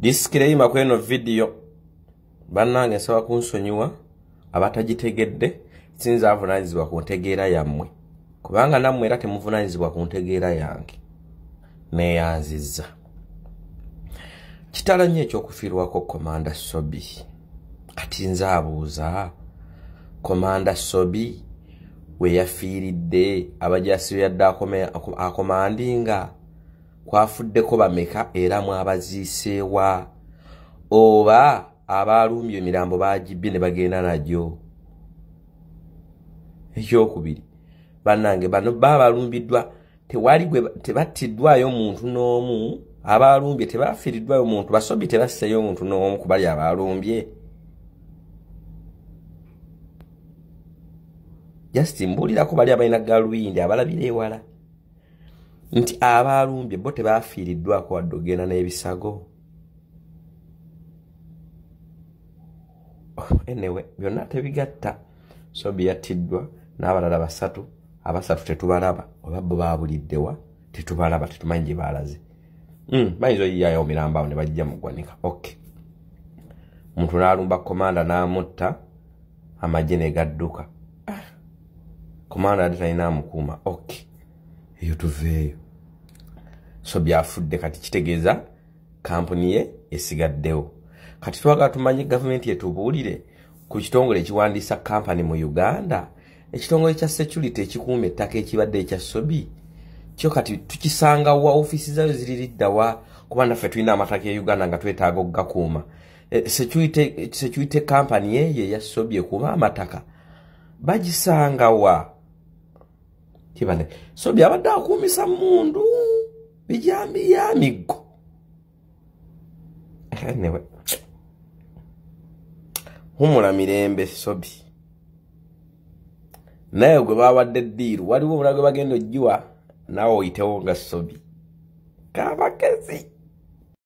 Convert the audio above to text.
disclaimer ku eno video bannange nsaba kunsonyiwa abatagitegedde sinza avunaanyizibwa ku ntegeera yammwe kubanga nammwe era temuvunaanyizibwa ku ntegeera yange neeyanziza kitala nnyo ekyokufiirwako komanda sobi kati nze abuuza komanda sobi weyafiiridde abajasi yadde akomandinga akoma kwafuddeko bameka era mwabaziisewa oba abaalumbye emirambo bagibbye ne bagenda nagyo ekyokubiri bannange bano baabalumbiddwa tebattiddwayo muntu n'omu abaalumbye tebafiiriddwayo muntu basobi tebassayo omuntu n'omu kubali abaalumbye justi mbuulirako bali abalina galubindi abalabira ewala nti abaalumbye bo tebafiiriddwako wadde ogenda n'ebisago enewe oh, byonna tebigatta so biyattiddwa n'abalala basatu abasatu tetubalaba obabbo baabuliddewa tetubalaba tetumanyi gye baalaze hmm, bayinza oyiyayo omiramba awo ne bajja mu ggwanika ok omuntu n'alumba komanda n'amutta amagye ne gadduka komanda ah, yadde talinaamukuuma ok eyo tuveeyo so byafudde kati kitegeeza kampuni ye esigaddewo kati twagala tumanye gavumenti yetubuulire ku kitongole ekiwandiisa kampani mu uganda ekitongole kya security ekikuuma ettaka ekibadde ekya sobi kyo kati tukisanga wa ofiisi zayo ziririddawa kuba naffe tulina amataka e uganda nga twetaaga okugakuuma e, security kampani eyo eya sobi ekuuma amataka bagisangawa kibane sobi abadde akuumisa mundu Yami yami go. Anyway. Humula mirembe sobi. Nayo gwe bawadde ddiiru waliwo omulaga gwe bagenda ojjuwa nawe oyitewo nga sobi. Kabakezi.